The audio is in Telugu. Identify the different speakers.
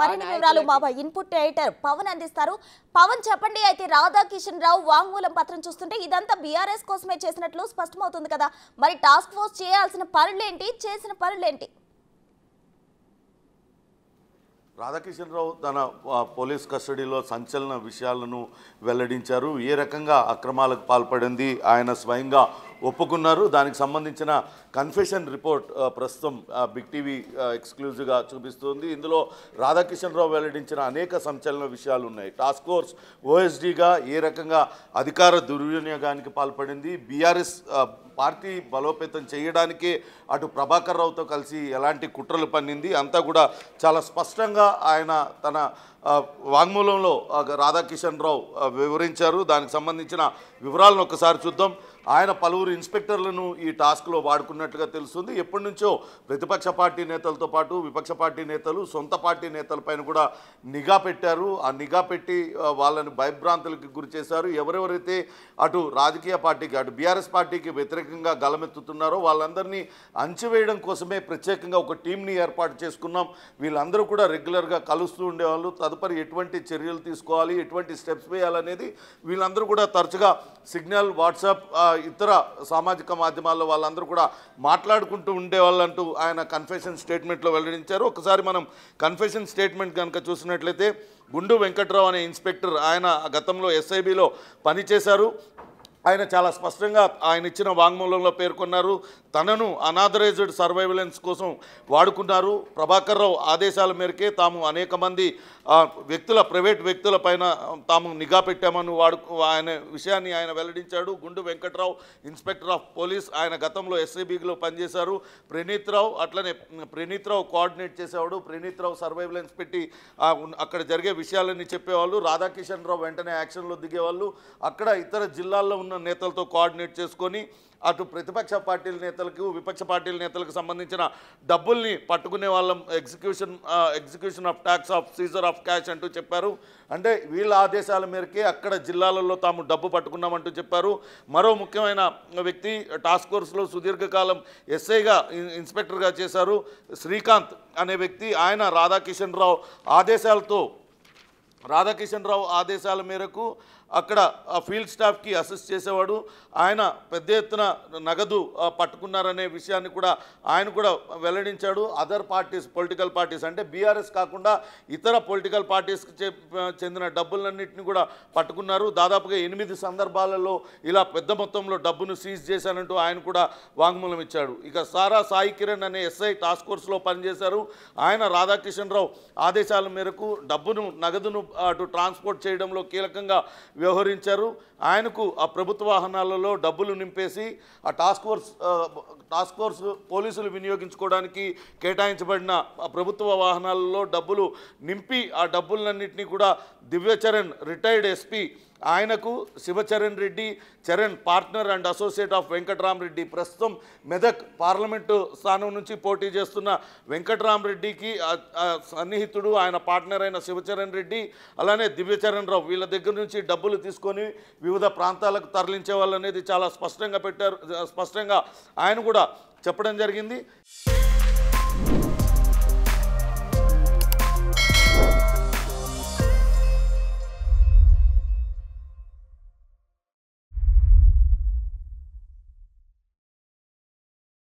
Speaker 1: మరిన్ని వివరాలు మా ఇన్పుట్ ఎడిటర్ పవన్ అందిస్తారు పవన్ చెప్పండి అయితే రాధాకిషన్ రావు వాంగ్మూలం పత్రం చూస్తుంటే ఇదంతా బీఆర్ఎస్ కోసమే చేసినట్లు స్పష్టమవుతుంది కదా మరి టాస్క్ ఫోర్స్ చేయాల్సిన పనులేంటి చేసిన పనులేంటి రాధాకిషన్ రావు తన పోలీస్ కస్టడీలో సంచలన విషయాలను వెల్లడించారు ఏ రకంగా అక్రమాలకు పాల్పడింది ఆయన స్వయంగా ఒప్పుకున్నారు దానికి సంబంధించిన కన్ఫెషన్ రిపోర్ట్ ప్రస్తుతం బిగ్ టీవీ ఎక్స్క్లూజివ్గా చూపిస్తుంది ఇందులో రాధాకిషన్ రావు వెల్లడించిన అనేక సంచలన విషయాలు ఉన్నాయి టాస్క్ ఫోర్స్ ఓఎస్డీగా ఏ రకంగా అధికార దుర్వినియోగానికి పాల్పడింది బీఆర్ఎస్ పార్టీ బలోపేతం చేయడానికే అటు ప్రభాకర్ రావుతో కలిసి ఎలాంటి కుట్రలు పన్నింది అంతా కూడా చాలా స్పష్టంగా ఆయన తన వాంగ్మూలంలో రాధాకిషన్ రావు వివరించారు దానికి సంబంధించిన వివరాలను ఒకసారి చూద్దాం ఆయన పలువురు ఇన్స్పెక్టర్లను ఈ టాస్క్లో వాడుకున్నట్టుగా తెలుస్తుంది ఎప్పటి నుంచో ప్రతిపక్ష పార్టీ నేతలతో పాటు విపక్ష పార్టీ నేతలు సొంత పార్టీ నేతలపైన కూడా నిఘా పెట్టారు ఆ నిఘా పెట్టి వాళ్ళని భయభ్రాంతులకు గురి చేశారు ఎవరెవరైతే అటు రాజకీయ పార్టీకి అటు బీఆర్ఎస్ పార్టీకి వ్యతిరేక వ్యతిరేకంగా గలమెత్తుతున్నారో వాళ్ళందరినీ అంచివేయడం కోసమే ప్రత్యేకంగా ఒక టీంని ఏర్పాటు చేసుకున్నాం వీళ్ళందరూ కూడా రెగ్యులర్గా కలుస్తూ ఉండేవాళ్ళు తదుపరి ఎటువంటి చర్యలు తీసుకోవాలి ఎటువంటి స్టెప్స్ వేయాలనేది వీళ్ళందరూ కూడా తరచుగా సిగ్నల్ వాట్సాప్ ఇతర సామాజిక మాధ్యమాల్లో వాళ్ళందరూ కూడా మాట్లాడుకుంటూ ఉండేవాళ్ళంటూ ఆయన కన్ఫెషన్ స్టేట్మెంట్లో వెల్లడించారు ఒకసారి మనం కన్ఫెషన్ స్టేట్మెంట్ కనుక చూసినట్లయితే గుండు వెంకట్రావు అనే ఇన్స్పెక్టర్ ఆయన గతంలో ఎస్ఐబిలో పనిచేశారు ఆయన చాలా స్పష్టంగా ఆయన ఇచ్చిన వాంగ్మూలంలో పేర్కొన్నారు తనను అనాథరైజ్డ్ సర్వైవలెన్స్ కోసం వాడుకున్నారు ప్రభాకర్ రావు ఆదేశాల మేరకే తాము అనేక మంది వ్యక్తుల ప్రైవేట్ వ్యక్తుల పైన తాము నిఘా పెట్టామని వాడు ఆయన విషయాన్ని ఆయన వెల్లడించాడు గుండు వెంకట్రావు ఇన్స్పెక్టర్ ఆఫ్ పోలీస్ ఆయన గతంలో ఎస్సీబీలో పనిచేశారు ప్రణీత్ రావు అట్లనే ప్రణీత్ రావు కోఆర్డినేట్ చేసేవాడు ప్రణీత్ రావు సర్వైవలెన్స్ పెట్టి అక్కడ జరిగే విషయాలన్నీ చెప్పేవాళ్ళు రాధాకిషన్ రావు వెంటనే యాక్షన్లో దిగేవాళ్ళు అక్కడ ఇతర జిల్లాల్లో ఉన్న ఉన్న నేతలతో కోఆర్డినేట్ చేసుకొని అటు ప్రతిపక్ష పార్టీల నేతలకు విపక్ష పార్టీల నేతలకు సంబంధించిన డబ్బుల్ని పట్టుకునే వాళ్ళం execution execution of tax of seizure of cash అంటూ చెప్పారు అంటే వీళ్ళ ఆదేశాల మేరకే అక్కడ జిల్లాలలో తాము డబ్బు పట్టుకున్నామంటూ చెప్పారు మరో ముఖ్యమైన వ్యక్తి టాస్క్ ఫోర్స్లో సుదీర్ఘకాలం ఎస్ఐగా ఇన్స్పెక్టర్గా చేశారు శ్రీకాంత్ అనే వ్యక్తి ఆయన రాధాకిషన్ రావు ఆదేశాలతో రాధాకిషన్ రావు ఆదేశాల మేరకు అక్కడ ఆ ఫీల్డ్ స్టాఫ్కి అసిస్ట్ చేసేవాడు ఆయన పెద్ద ఎత్తున నగదు పట్టుకున్నారనే విషయాన్ని కూడా ఆయన కూడా వెల్లడించాడు అదర్ పార్టీస్ పొలిటికల్ పార్టీస్ అంటే బీఆర్ఎస్ కాకుండా ఇతర పొలిటికల్ పార్టీస్కి చెందిన డబ్బులన్నింటినీ కూడా పట్టుకున్నారు దాదాపుగా ఎనిమిది సందర్భాలలో ఇలా పెద్ద మొత్తంలో డబ్బును సీజ్ చేశానంటూ ఆయన కూడా వాంగ్మూలం ఇచ్చాడు ఇక సారా సాయి కిరణ్ అనే ఎస్ఐ టాస్క్ ఫోర్స్లో పనిచేశారు ఆయన రాధాకిషన్ రావు ఆదేశాల మేరకు డబ్బును నగదును అటు ట్రాన్స్పోర్ట్ చేయడంలో కీలకంగా వ్యవహరించారు ఆయనకు ఆ ప్రభుత్వ వాహనాలలో డబ్బులు నింపేసి ఆ టాస్క్ ఫోర్స్ టాస్క్ ఫోర్స్ పోలీసులు వినియోగించుకోవడానికి కేటాయించబడిన ప్రభుత్వ వాహనాలలో డబ్బులు నింపి ఆ డబ్బులన్నింటినీ కూడా దివ్యచరణ్ రిటైర్డ్ ఎస్పీ ఆయనకు Shivacharan Reddy Charan partner and associate of Venkatramareddy ప్రస్తుతం మెదక్ పార్లమెంటు స్థానం నుంచి పోటీ చేస్తున్న వెంకట్రామరెడ్డికి సన్నిహితుడు ఆయన పార్ట్నర్ అయిన శివచరణ్ రెడ్డి అలానే దివ్యచరణ్ రావు వీళ్ళ దగ్గర నుంచి డబ్బులు తీసుకొని వివిధ ప్రాంతాలకు తరలించే వాళ్ళు అనేది చాలా స్పష్టంగా పెట్టారు స్పష్టంగా ఆయన కూడా చెప్పడం జరిగింది